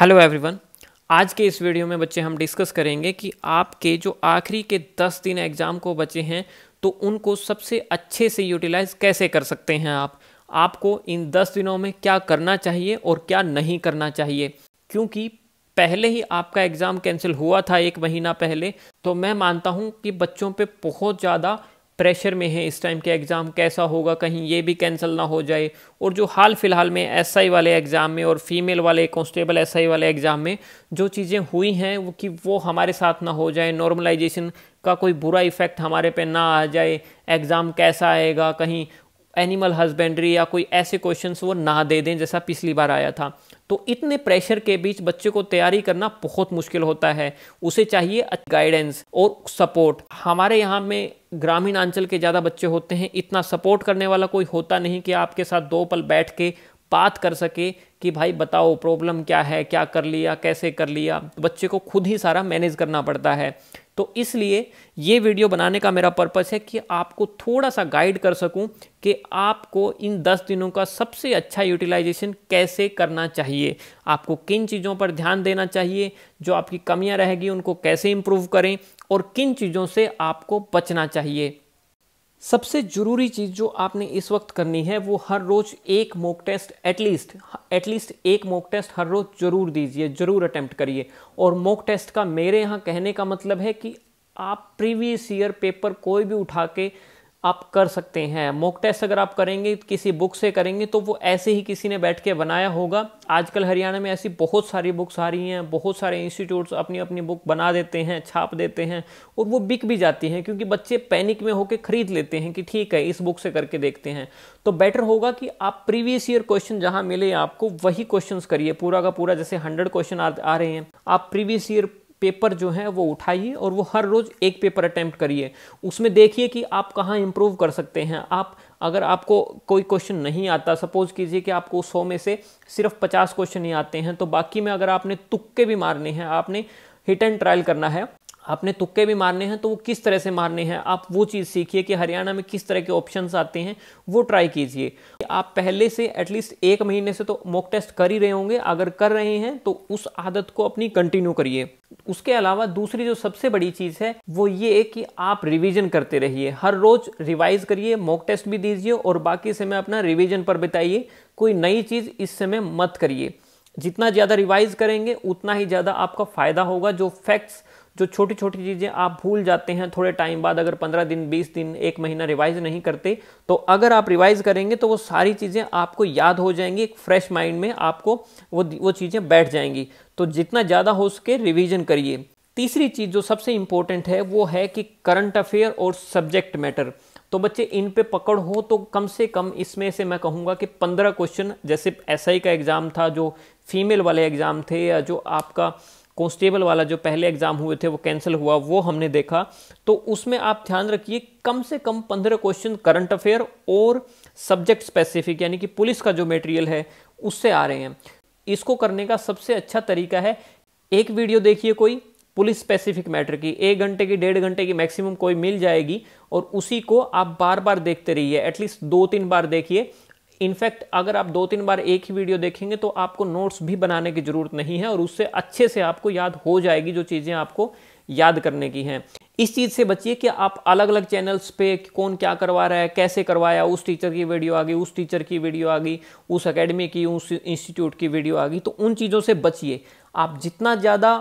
hello everyone आज के इस वीडियो में बच्चे हम डिस्कस करेंगे कि आपके जो आखिरी के दस दिन एग्ज़ाम को बचे हैं तो उनको सबसे अच्छे से यूटिलाइज कैसे कर सकते हैं आप आपको इन दस दिनों में क्या करना चाहिए और क्या नहीं करना चाहिए क्योंकि पहले ही आपका एग्ज़ाम कैंसिल हुआ था एक महीना पहले तो मैं मानता हूँ कि बच्चों पर बहुत ज़्यादा प्रेशर में है इस टाइम के एग्ज़ाम कैसा होगा कहीं ये भी कैंसिल ना हो जाए और जो हाल फिलहाल में एसआई वाले एग्ज़ाम में और फीमेल वाले एस एसआई वाले एग्ज़ाम में जो चीज़ें हुई हैं वो कि वो हमारे साथ ना हो जाए नॉर्मलाइजेशन का कोई बुरा इफ़ेक्ट हमारे पे ना आ जाए एग्ज़ाम कैसा आएगा कहीं एनिमल हस्बेंड्री या कोई ऐसे क्वेश्चन वो ना दे दें जैसा पिछली बार आया था तो इतने प्रेशर के बीच बच्चे को तैयारी करना बहुत मुश्किल होता है उसे चाहिए गाइडेंस और सपोर्ट हमारे यहाँ में ग्रामीण अंचल के ज़्यादा बच्चे होते हैं इतना सपोर्ट करने वाला कोई होता नहीं कि आपके साथ दो पल बैठ के बात कर सके कि भाई बताओ प्रॉब्लम क्या है क्या कर लिया कैसे कर लिया बच्चे को खुद ही सारा मैनेज करना पड़ता है तो इसलिए ये वीडियो बनाने का मेरा पर्पस है कि आपको थोड़ा सा गाइड कर सकूं कि आपको इन 10 दिनों का सबसे अच्छा यूटिलाइजेशन कैसे करना चाहिए आपको किन चीज़ों पर ध्यान देना चाहिए जो आपकी कमियां रहेगी उनको कैसे इम्प्रूव करें और किन चीज़ों से आपको बचना चाहिए सबसे ज़रूरी चीज़ जो आपने इस वक्त करनी है वो हर रोज़ एक मॉक टेस्ट एटलीस्ट एटलीस्ट एक मॉक टेस्ट हर रोज़ ज़रूर दीजिए ज़रूर अटेम्प्ट करिए और मॉक टेस्ट का मेरे यहाँ कहने का मतलब है कि आप प्रीवियस ईयर पेपर कोई भी उठा के आप कर सकते हैं मॉक टेस्ट अगर आप करेंगे किसी बुक से करेंगे तो वो ऐसे ही किसी ने बैठ के बनाया होगा आजकल हरियाणा में ऐसी बहुत सारी बुक्स आ रही हैं बहुत सारे इंस्टीट्यूट्स अपनी अपनी बुक बना देते हैं छाप देते हैं और वो बिक भी जाती हैं क्योंकि बच्चे पैनिक में होकर ख़रीद लेते हैं कि ठीक है इस बुक से करके देखते हैं तो बेटर होगा कि आप प्रीवियस ईयर क्वेश्चन जहाँ मिले आपको वही क्वेश्चन करिए पूरा का पूरा जैसे हंड्रेड क्वेश्चन आ रहे हैं आप प्रीवियस ईयर पेपर जो है वो उठाइए और वो हर रोज़ एक पेपर अटैम्प्ट करिए उसमें देखिए कि आप कहाँ इम्प्रूव कर सकते हैं आप अगर आपको कोई क्वेश्चन नहीं आता सपोज कीजिए कि आपको सौ में से सिर्फ पचास क्वेश्चन ही आते हैं तो बाकी में अगर आपने तुक्के भी मारने हैं आपने हिट एंड ट्रायल करना है आपने तुक्के भी मारने हैं तो वो किस तरह से मारने हैं आप वो चीज़ सीखिए कि हरियाणा में किस तरह के ऑप्शंस आते हैं वो ट्राई कीजिए आप पहले से एटलीस्ट एक महीने से तो मॉक टेस्ट कर ही रहे होंगे अगर कर रहे हैं तो उस आदत को अपनी कंटिन्यू करिए उसके अलावा दूसरी जो सबसे बड़ी चीज़ है वो ये है कि आप रिवीजन करते रहिए हर रोज़ रिवाइज करिए मॉक टेस्ट भी दीजिए और बाकी समय अपना रिवीजन पर बिताइए कोई नई चीज़ इस समय मत करिए जितना ज़्यादा रिवाइज करेंगे उतना ही ज़्यादा आपका फ़ायदा होगा जो फैक्ट्स जो छोटी छोटी चीज़ें आप भूल जाते हैं थोड़े टाइम बाद अगर पंद्रह दिन बीस दिन एक महीना रिवाइज नहीं करते तो अगर आप रिवाइज करेंगे तो वो सारी चीज़ें आपको याद हो जाएंगी एक फ्रेश माइंड में आपको वो वो चीज़ें बैठ जाएंगी तो जितना ज़्यादा हो सके रिविजन करिए तीसरी चीज़ जो सबसे इम्पोर्टेंट है वो है कि करंट अफेयर और सब्जेक्ट मैटर तो बच्चे इन पे पकड़ हो तो कम से कम इसमें से मैं कहूँगा कि पंद्रह क्वेश्चन जैसे एसआई का एग्ज़ाम था जो फीमेल वाले एग्ज़ाम थे या जो आपका कॉन्स्टेबल वाला जो पहले एग्ज़ाम हुए थे वो कैंसिल हुआ वो हमने देखा तो उसमें आप ध्यान रखिए कम से कम पंद्रह क्वेश्चन करंट अफेयर और सब्जेक्ट स्पेसिफिक यानी कि पुलिस का जो मेटेरियल है उससे आ रहे हैं इसको करने का सबसे अच्छा तरीका है एक वीडियो देखिए कोई पुलिस स्पेसिफिक मैटर की एक घंटे की डेढ़ घंटे की मैक्सिमम कोई मिल जाएगी और उसी को आप बार बार देखते रहिए एटलीस्ट दो तीन बार देखिए इनफैक्ट अगर आप दो तीन बार एक ही वीडियो देखेंगे तो आपको नोट्स भी बनाने की ज़रूरत नहीं है और उससे अच्छे से आपको याद हो जाएगी जो चीज़ें आपको याद करने की हैं इस चीज़ से बचिए कि आप अलग अलग चैनल्स पे कौन क्या करवा रहा है कैसे करवाया उस टीचर की वीडियो आ गई उस टीचर की वीडियो आ गई उस अकेडमी की उस इंस्टीट्यूट की वीडियो आ गई तो उन चीज़ों से बचिए आप जितना ज़्यादा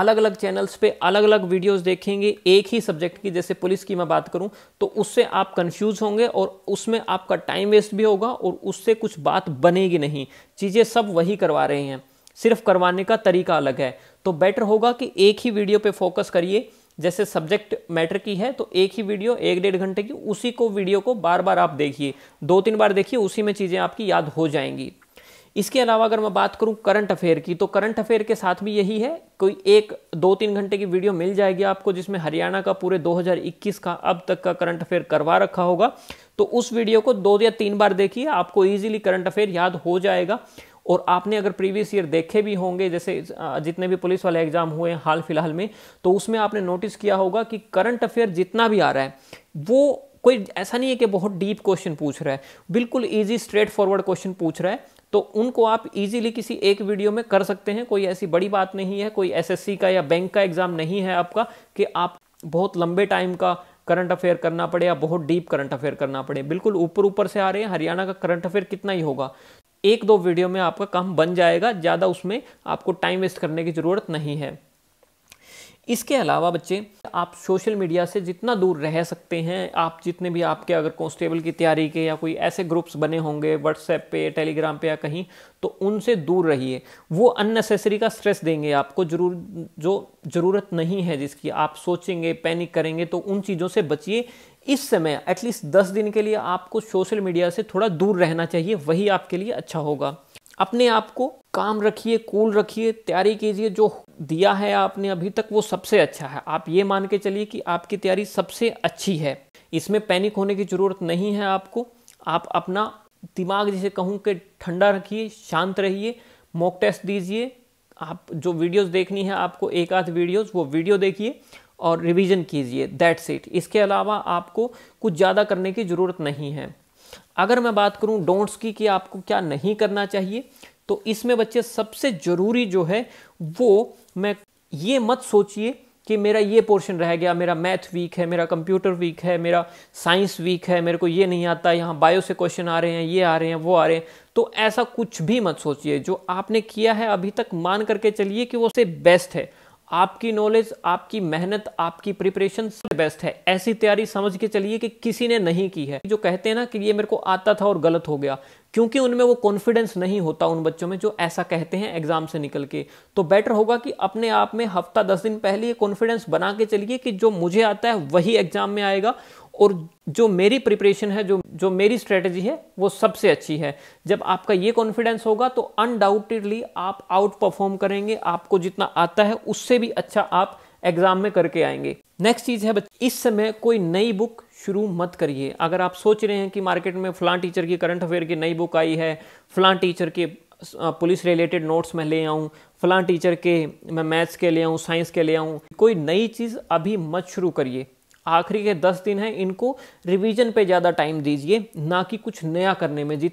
अलग अलग चैनल्स पे अलग अलग वीडियोस देखेंगे एक ही सब्जेक्ट की जैसे पुलिस की मैं बात करूं तो उससे आप कंफ्यूज होंगे और उसमें आपका टाइम वेस्ट भी होगा और उससे कुछ बात बनेगी नहीं चीज़ें सब वही करवा रहे हैं सिर्फ करवाने का तरीका अलग है तो बेटर होगा कि एक ही वीडियो पे फोकस करिए जैसे सब्जेक्ट मैटर की है तो एक ही वीडियो एक डेढ़ घंटे की उसी को वीडियो को बार बार आप देखिए दो तीन बार देखिए उसी में चीज़ें आपकी याद हो जाएंगी इसके अलावा अगर मैं बात करूं करंट अफेयर की तो करंट अफेयर के साथ भी यही है कोई एक दो तीन घंटे की वीडियो मिल जाएगी आपको जिसमें हरियाणा का पूरे 2021 का अब तक का करंट अफेयर करवा रखा होगा तो उस वीडियो को दो या तीन बार देखिए आपको ईजिली करंट अफेयर याद हो जाएगा और आपने अगर प्रीवियस ईयर देखे भी होंगे जैसे जितने भी पुलिस वाले एग्जाम हुए हैं हाल फिलहाल में तो उसमें आपने नोटिस किया होगा कि करंट अफेयर जितना भी आ रहा है वो कोई ऐसा नहीं है कि बहुत डीप क्वेश्चन पूछ रहा है बिल्कुल इजी स्ट्रेट फॉरवर्ड क्वेश्चन पूछ रहा है तो उनको आप इजीली किसी एक वीडियो में कर सकते हैं कोई ऐसी बड़ी बात नहीं है कोई एसएससी का या बैंक का एग्ज़ाम नहीं है आपका कि आप बहुत लंबे टाइम का करंट अफेयर करना पड़े या बहुत डीप करंट अफेयर करना पड़े बिल्कुल ऊपर ऊपर से आ रहे हैं हरियाणा का करंट अफेयर कितना ही होगा एक दो वीडियो में आपका काम बन जाएगा ज़्यादा उसमें आपको टाइम वेस्ट करने की ज़रूरत नहीं है इसके अलावा बच्चे आप सोशल मीडिया से जितना दूर रह सकते हैं आप जितने भी आपके अगर कॉन्स्टेबल की तैयारी के या कोई ऐसे ग्रुप्स बने होंगे व्हाट्सएप पे टेलीग्राम पे या कहीं तो उनसे दूर रहिए वो अननेसेसरी का स्ट्रेस देंगे आपको जरूर जो ज़रूरत नहीं है जिसकी आप सोचेंगे पैनिक करेंगे तो उन चीज़ों से बचिए इस समय एटलीस्ट दस दिन के लिए आपको सोशल मीडिया से थोड़ा दूर रहना चाहिए वही आपके लिए अच्छा होगा अपने आप को काम रखिए कूल रखिए तैयारी कीजिए जो दिया है आपने अभी तक वो सबसे अच्छा है आप ये मान के चलिए कि आपकी तैयारी सबसे अच्छी है इसमें पैनिक होने की ज़रूरत नहीं है आपको आप अपना दिमाग जिसे कहूँ कि ठंडा रखिए शांत रहिए मॉक टेस्ट दीजिए आप जो वीडियोस देखनी है आपको एक आध वीडियोस वो वीडियो देखिए और रिवीजन कीजिए दैट्स इट इसके अलावा आपको कुछ ज़्यादा करने की ज़रूरत नहीं है अगर मैं बात करूं डोंट्स की कि आपको क्या नहीं करना चाहिए तो इसमें बच्चे सबसे ज़रूरी जो है वो मैं ये मत सोचिए कि मेरा ये पोर्शन रह गया मेरा मैथ वीक है मेरा कंप्यूटर वीक है मेरा साइंस वीक है मेरे को ये नहीं आता यहाँ बायो से क्वेश्चन आ रहे हैं ये आ रहे हैं वो आ रहे हैं तो ऐसा कुछ भी मत सोचिए जो आपने किया है अभी तक मान करके चलिए कि वो से बेस्ट है आपकी नॉलेज आपकी मेहनत आपकी प्रिपरेशन सबसे बेस्ट है ऐसी तैयारी समझ के चलिए कि किसी ने नहीं की है जो कहते हैं ना कि ये मेरे को आता था और गलत हो गया क्योंकि उनमें वो कॉन्फिडेंस नहीं होता उन बच्चों में जो ऐसा कहते हैं एग्जाम से निकल के तो बेटर होगा कि अपने आप में हफ्ता दस दिन पहले ये कॉन्फिडेंस बना के चलिए कि जो मुझे आता है वही एग्जाम में आएगा और जो मेरी प्रिपरेशन है जो जो मेरी स्ट्रेटजी है वो सबसे अच्छी है जब आपका ये कॉन्फिडेंस होगा तो अनडाउटेडली आप आउट परफॉर्म करेंगे आपको जितना आता है उससे भी अच्छा आप एग्जाम में करके आएंगे नेक्स्ट चीज़ है इस समय कोई नई बुक शुरू मत करिए अगर आप सोच रहे हैं कि मार्केट में फ़लां टीचर की करंट अफेयर की नई बुक आई है फ़लां टीचर के पुलिस रिलेटेड नोट्स मैं ले आऊँ फ़लां टीचर के मैं मैथ्स के ले आऊँ साइंस के ले आऊँ कोई नई चीज़ अभी मत शुरू करिए आखिरी के दस दिन हैं इनको रिवीजन पे ज़्यादा टाइम दीजिए ना कि कुछ नया करने में जी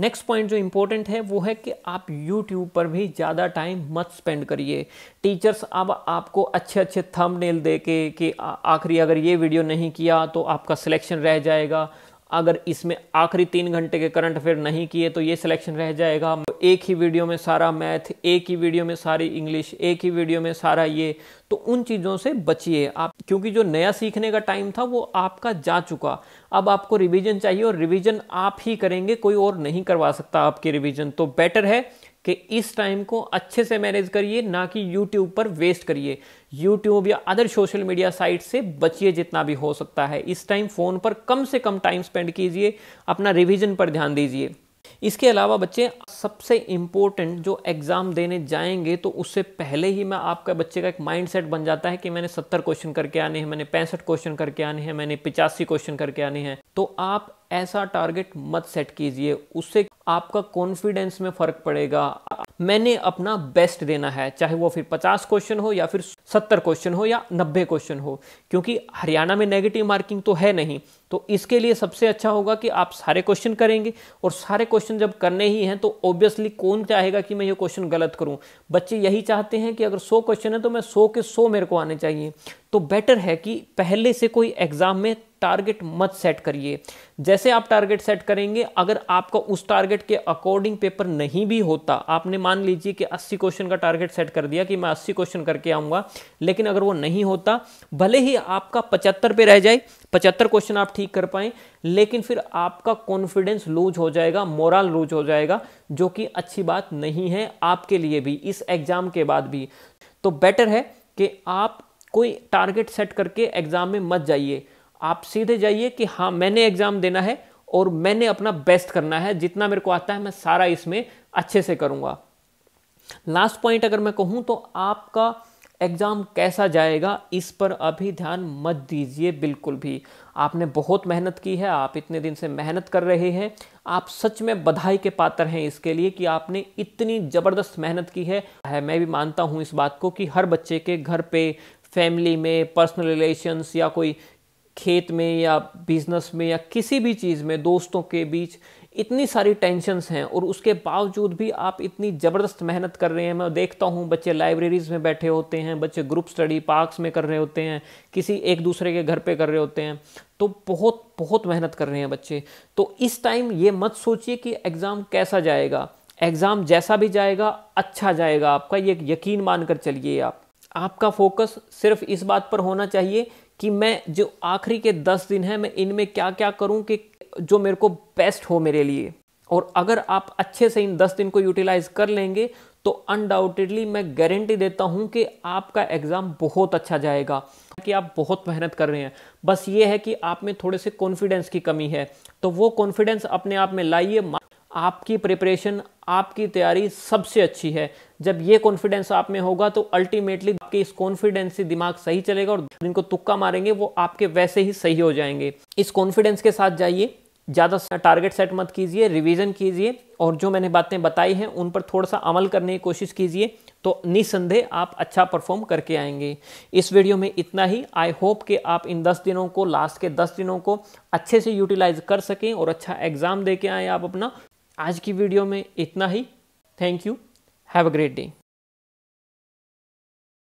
नेक्स्ट पॉइंट जो इम्पोर्टेंट है वो है कि आप यूट्यूब पर भी ज़्यादा टाइम मत स्पेंड करिए टीचर्स अब आप आपको अच्छे अच्छे थंबनेल दे के कि आखिरी अगर ये वीडियो नहीं किया तो आपका सिलेक्शन रह जाएगा अगर इसमें आखिरी तीन घंटे के करंट अफेयर नहीं किए तो ये सिलेक्शन रह जाएगा एक ही वीडियो में सारा मैथ एक ही वीडियो में सारी इंग्लिश एक ही वीडियो में सारा ये तो उन चीज़ों से बचिए आप क्योंकि जो नया सीखने का टाइम था वो आपका जा चुका अब आपको रिवीजन चाहिए और रिवीजन आप ही करेंगे कोई और नहीं करवा सकता आपकी रिवीजन तो बेटर है कि इस टाइम को अच्छे से मैनेज करिए ना कि यूट्यूब पर वेस्ट करिए यूट्यूब या अदर सोशल मीडिया साइट से बचिए जितना भी हो सकता है इस टाइम फ़ोन पर कम से कम टाइम स्पेंड कीजिए अपना रिविजन पर ध्यान दीजिए इसके अलावा बच्चे सबसे इम्पोर्टेंट जो एग्ज़ाम देने जाएंगे तो उससे पहले ही मैं आपका बच्चे का एक माइंडसेट बन जाता है कि मैंने सत्तर क्वेश्चन करके आने हैं मैंने पैंसठ क्वेश्चन करके आने हैं मैंने पिचासी क्वेश्चन करके आने हैं तो आप ऐसा टारगेट मत सेट कीजिए उससे आपका कॉन्फिडेंस में फ़र्क पड़ेगा मैंने अपना बेस्ट देना है चाहे वो फिर 50 क्वेश्चन हो या फिर 70 क्वेश्चन हो या 90 क्वेश्चन हो क्योंकि हरियाणा में नेगेटिव मार्किंग तो है नहीं तो इसके लिए सबसे अच्छा होगा कि आप सारे क्वेश्चन करेंगे और सारे क्वेश्चन जब करने ही हैं तो ऑब्वियसली कौन चाहेगा कि मैं ये क्वेश्चन गलत करूं बच्चे यही चाहते हैं कि अगर 100 क्वेश्चन है तो मैं 100 के 100 मेरे को आने चाहिए तो बेटर है कि पहले से कोई एग्ज़ाम में टारगेट मत सेट करिए जैसे आप टारगेट सेट करेंगे अगर आपका उस टारगेट के अकॉर्डिंग पेपर नहीं भी होता आपने मान लीजिए कि 80 क्वेश्चन का टारगेट सेट कर दिया कि मैं 80 क्वेश्चन करके आऊंगा लेकिन अगर वो नहीं होता भले ही आपका 75 पे रह जाए पचहत्तर क्वेश्चन आप ठीक कर पाए लेकिन फिर आपका कॉन्फिडेंस लूज हो जाएगा मोरल लूज हो जाएगा जो कि अच्छी बात नहीं है आपके लिए भी इस एग्जाम के बाद भी तो बेटर है कि आप कोई टारगेट सेट करके एग्जाम में मत जाइए आप सीधे जाइए कि हाँ मैंने एग्जाम देना है और मैंने अपना बेस्ट करना है जितना मेरे को आता है मैं सारा इसमें अच्छे से करूँगा लास्ट पॉइंट अगर मैं कहूँ तो आपका एग्ज़ाम कैसा जाएगा इस पर अभी ध्यान मत दीजिए बिल्कुल भी आपने बहुत मेहनत की है आप इतने दिन से मेहनत कर रहे हैं आप सच में बधाई के पात्र हैं इसके लिए कि आपने इतनी ज़बरदस्त मेहनत की है, मैं भी मानता हूँ इस बात को कि हर बच्चे के घर पे फैमिली में पर्सनल रिलेशंस या कोई खेत में या बिजनेस में या किसी भी चीज़ में दोस्तों के बीच इतनी सारी टेंशन्स हैं और उसके बावजूद भी आप इतनी ज़बरदस्त मेहनत कर रहे हैं मैं देखता हूँ बच्चे लाइब्रेरीज़ में बैठे होते हैं बच्चे ग्रुप स्टडी पार्क्स में कर रहे होते हैं किसी एक दूसरे के घर पे कर रहे होते हैं तो बहुत बहुत मेहनत कर रहे हैं बच्चे तो इस टाइम ये मत सोचिए कि एग्ज़ाम कैसा जाएगा एग्ज़ाम जैसा भी जाएगा अच्छा जाएगा आपका ये यकीन मान कर चलिए आप आपका फोकस सिर्फ इस बात पर होना चाहिए कि मैं जो आखिरी के दस दिन हैं मैं इनमें क्या क्या करूं कि जो मेरे को बेस्ट हो मेरे लिए और अगर आप अच्छे से इन दस दिन को यूटिलाइज कर लेंगे तो अनडाउटेडली मैं गारंटी देता हूं कि आपका एग्ज़ाम बहुत अच्छा जाएगा कि आप बहुत मेहनत कर रहे हैं बस ये है कि आप में थोड़े से कॉन्फिडेंस की कमी है तो वो कॉन्फिडेंस अपने आप में लाइए आपकी प्रिपरेशन आपकी तैयारी सबसे अच्छी है जब ये कॉन्फिडेंस आप में होगा तो अल्टीमेटली आपके इस कॉन्फिडेंस से दिमाग सही चलेगा और जिनको तुक्का मारेंगे वो आपके वैसे ही सही हो जाएंगे इस कॉन्फिडेंस के साथ जाइए ज़्यादा टारगेट सेट मत कीजिए रिवीजन कीजिए और जो मैंने बातें बताई हैं उन पर थोड़ा सा अमल करने की कोशिश कीजिए तो निसंदेह आप अच्छा परफॉर्म करके आएंगे इस वीडियो में इतना ही आई होप कि आप इन 10 दिनों को लास्ट के 10 दिनों को अच्छे से यूटिलाइज कर सकें और अच्छा एग्ज़ाम दे के आएँ आप अपना आज की वीडियो में इतना ही thank you have a great day